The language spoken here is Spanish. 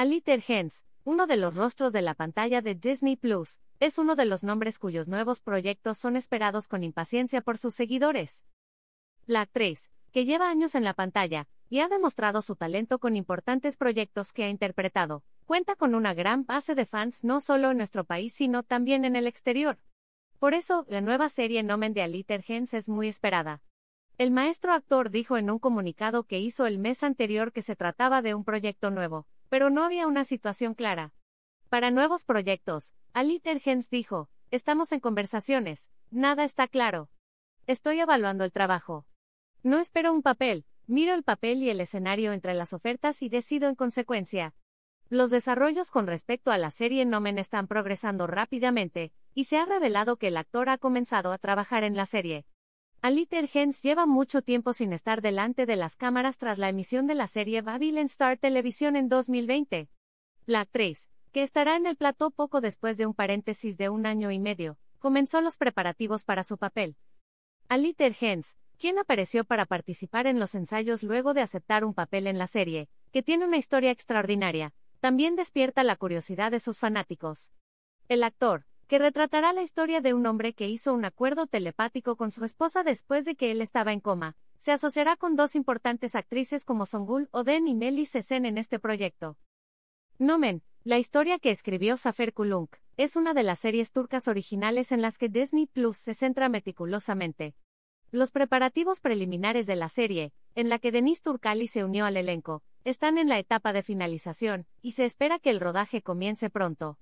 Aliter Hens, uno de los rostros de la pantalla de Disney Plus, es uno de los nombres cuyos nuevos proyectos son esperados con impaciencia por sus seguidores. La actriz, que lleva años en la pantalla, y ha demostrado su talento con importantes proyectos que ha interpretado, cuenta con una gran base de fans no solo en nuestro país sino también en el exterior. Por eso, la nueva serie Nomen de Aliter Hens es muy esperada. El maestro actor dijo en un comunicado que hizo el mes anterior que se trataba de un proyecto nuevo, pero no había una situación clara. Para nuevos proyectos, Aliter Hens dijo, estamos en conversaciones, nada está claro. Estoy evaluando el trabajo. No espero un papel, miro el papel y el escenario entre las ofertas y decido en consecuencia. Los desarrollos con respecto a la serie Nomen están progresando rápidamente, y se ha revelado que el actor ha comenzado a trabajar en la serie. Alita Hens lleva mucho tiempo sin estar delante de las cámaras tras la emisión de la serie Babylon Star Televisión en 2020. La actriz, que estará en el plató poco después de un paréntesis de un año y medio, comenzó los preparativos para su papel. A Hens, quien apareció para participar en los ensayos luego de aceptar un papel en la serie, que tiene una historia extraordinaria, también despierta la curiosidad de sus fanáticos. El actor, que retratará la historia de un hombre que hizo un acuerdo telepático con su esposa después de que él estaba en coma. Se asociará con dos importantes actrices como Songul Oden y Meli Sesen en este proyecto. Nomen, la historia que escribió Safer Kulunk, es una de las series turcas originales en las que Disney Plus se centra meticulosamente. Los preparativos preliminares de la serie, en la que Denise Turkali se unió al elenco, están en la etapa de finalización, y se espera que el rodaje comience pronto.